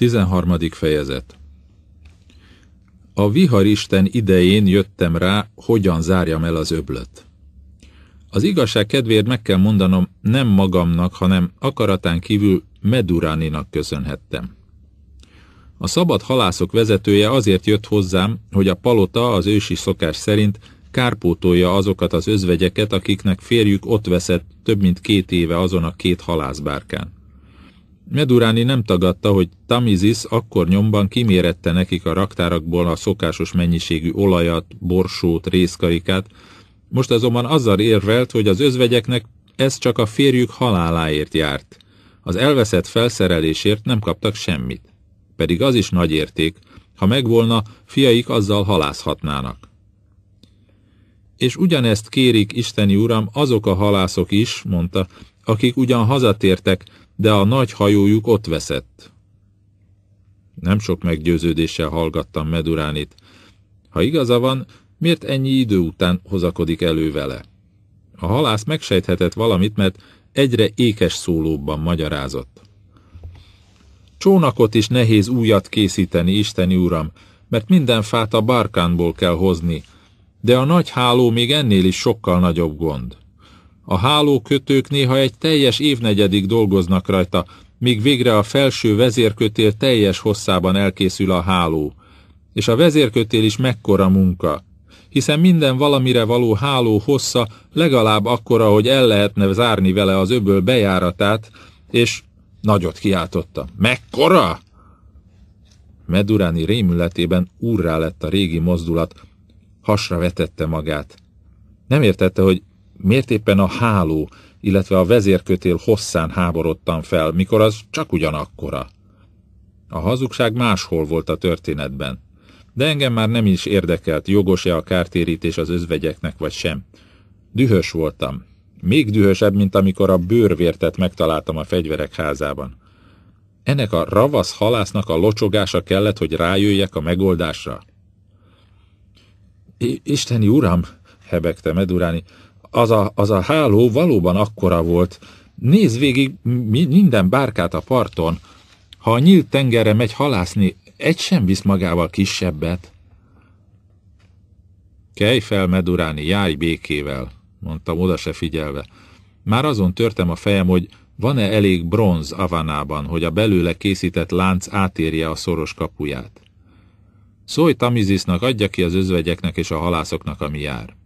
13. fejezet A viharisten idején jöttem rá, hogyan zárjam el az öblöt. Az igazság kedvéért meg kell mondanom, nem magamnak, hanem akaratán kívül Meduráninak köszönhettem. A szabad halászok vezetője azért jött hozzám, hogy a palota az ősi szokás szerint kárpótolja azokat az özvegyeket, akiknek férjük ott veszett több mint két éve azon a két halászbárkán. Meduráni nem tagadta, hogy Tamizis akkor nyomban kimérette nekik a raktárakból a szokásos mennyiségű olajat, borsót, részkarikát, most azonban azzal érvelt, hogy az özvegyeknek ez csak a férjük haláláért járt. Az elveszett felszerelésért nem kaptak semmit. Pedig az is nagy érték, ha megvolna, fiaik azzal halászhatnának. És ugyanezt kérik, Isteni Uram, azok a halászok is, mondta, akik ugyan hazatértek, de a nagy hajójuk ott veszett. Nem sok meggyőződéssel hallgattam Meduránit. Ha igaza van, miért ennyi idő után hozakodik elő vele? A halász megsejthetett valamit, mert egyre ékes szólóbban magyarázott. Csónakot is nehéz újat készíteni, Isteni Uram, mert minden fát a barkánból kell hozni, de a nagy háló még ennél is sokkal nagyobb gond. A hálókötők néha egy teljes évnegyedig dolgoznak rajta, míg végre a felső vezérkötél teljes hosszában elkészül a háló. És a vezérkötél is mekkora munka, hiszen minden valamire való háló hossza legalább akkora, hogy el lehetne zárni vele az öböl bejáratát, és nagyot kiáltotta. Mekkora? Meduráni rémületében úrrá lett a régi mozdulat, hasra vetette magát. Nem értette, hogy miért éppen a háló, illetve a vezérkötél hosszán háborodtam fel, mikor az csak ugyanakkora? A hazugság máshol volt a történetben, de engem már nem is érdekelt, jogos-e a kártérítés az özvegyeknek vagy sem. Dühös voltam, még dühösebb, mint amikor a bőrvértet megtaláltam a fegyverek házában. Ennek a ravasz halásznak a locsogása kellett, hogy rájöjjek a megoldásra. I Isteni uram, hebegte Meduráni, az a, az a háló valóban akkora volt. Nézd végig minden bárkát a parton. Ha a nyílt tengerre megy halászni, egy sem visz magával kisebbet. Kelj fel, Meduráni, járj békével, mondtam oda se figyelve. Már azon törtem a fejem, hogy van-e elég bronz Avanában, hogy a belőle készített lánc átérje a szoros kapuját. Szólj Tamizisnak, adja ki az özvegyeknek és a halászoknak, ami jár.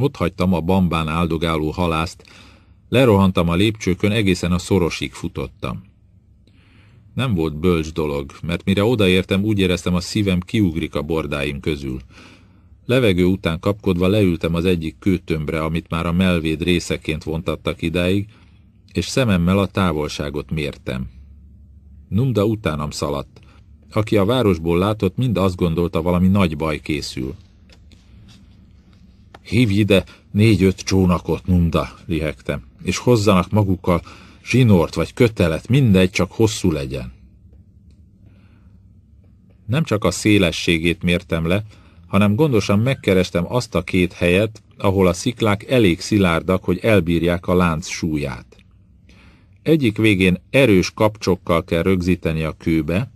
Ott hagytam a bambán áldogáló halászt, lerohantam a lépcsőkön, egészen a szorosig futottam. Nem volt bölcs dolog, mert mire odaértem, úgy éreztem a szívem kiugrik a bordáim közül. Levegő után kapkodva leültem az egyik kőtömbre, amit már a melvéd részeként vontattak idáig, és szememmel a távolságot mértem. Numda utánam szaladt. Aki a városból látott, mind azt gondolta, valami nagy baj készül. Hívj ide négy-öt csónakot, Nunda, lihegtem, és hozzanak magukkal zsinort vagy kötelet, mindegy, csak hosszú legyen. Nem csak a szélességét mértem le, hanem gondosan megkerestem azt a két helyet, ahol a sziklák elég szilárdak, hogy elbírják a lánc súlyát. Egyik végén erős kapcsokkal kell rögzíteni a kőbe,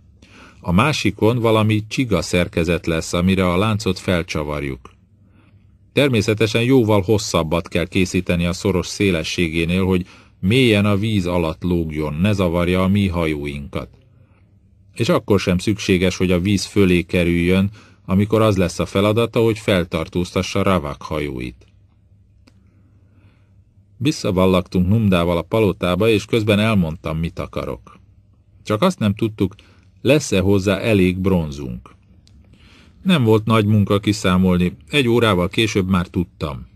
a másikon valami csiga szerkezet lesz, amire a láncot felcsavarjuk. Természetesen jóval hosszabbat kell készíteni a szoros szélességénél, hogy mélyen a víz alatt lógjon, ne zavarja a mi hajóinkat. És akkor sem szükséges, hogy a víz fölé kerüljön, amikor az lesz a feladata, hogy feltartóztassa Ravak hajóit. Visszavallaktunk Numdával a palotába, és közben elmondtam, mit akarok. Csak azt nem tudtuk, lesz-e hozzá elég bronzunk. Nem volt nagy munka kiszámolni, egy órával később már tudtam.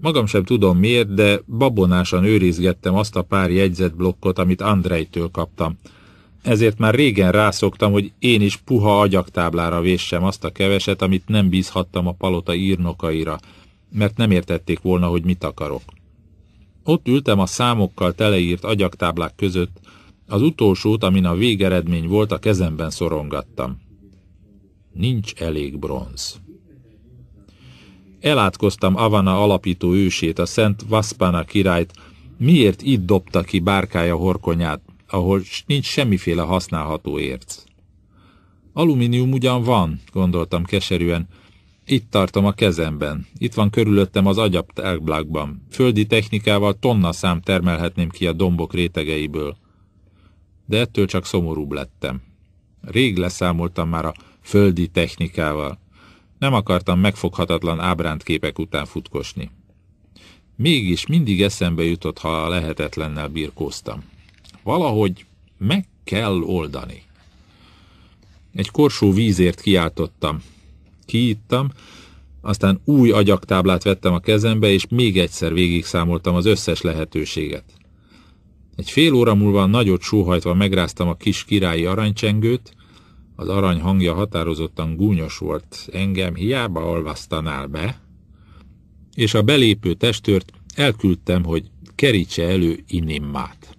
Magam sem tudom miért, de babonásan őrizgettem azt a pár jegyzetblokkot, amit Andrejtől kaptam. Ezért már régen rászoktam, hogy én is puha agyaktáblára véssem azt a keveset, amit nem bízhattam a palota írnokaira, mert nem értették volna, hogy mit akarok. Ott ültem a számokkal teleírt agyaktáblák között, az utolsót, amin a végeredmény volt, a kezemben szorongattam nincs elég bronz. Elátkoztam Avana alapító ősét, a Szent Vaspana királyt, miért itt dobta ki bárkája horkonyát, ahol nincs semmiféle használható érc. Alumínium ugyan van, gondoltam keserűen, itt tartom a kezemben, itt van körülöttem az agyaptágblákban. Földi technikával tonna szám termelhetném ki a dombok rétegeiből. De ettől csak szomorúbb lettem. Rég leszámoltam már a földi technikával. Nem akartam megfoghatatlan ábrándképek után futkosni. Mégis mindig eszembe jutott, ha a lehetetlennel birkóztam. Valahogy meg kell oldani. Egy korsó vízért kiáltottam. Kiittam, aztán új agyaktáblát vettem a kezembe, és még egyszer végigszámoltam az összes lehetőséget. Egy fél óra múlva nagyot sóhajtva megráztam a kis királyi aranycsengőt, az arany hangja határozottan gúnyos volt, engem hiába olvasztanál be, és a belépő testőrt elküldtem, hogy kerítse elő inimmát.